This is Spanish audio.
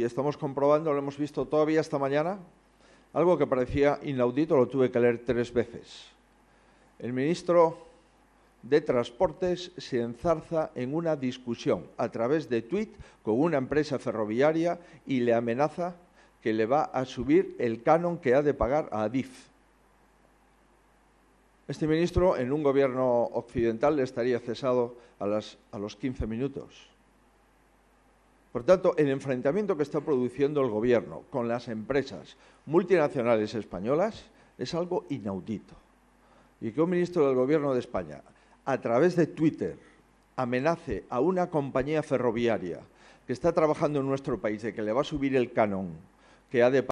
Y estamos comprobando, lo hemos visto todavía esta mañana, algo que parecía inaudito, lo tuve que leer tres veces. El ministro de Transportes se enzarza en una discusión a través de tuit con una empresa ferroviaria y le amenaza que le va a subir el canon que ha de pagar a Adif. Este ministro en un gobierno occidental le estaría cesado a, a los 15 minutos. Por tanto, el enfrentamiento que está produciendo el Gobierno con las empresas multinacionales españolas es algo inaudito. Y que un ministro del Gobierno de España, a través de Twitter, amenace a una compañía ferroviaria que está trabajando en nuestro país de que le va a subir el canon que ha de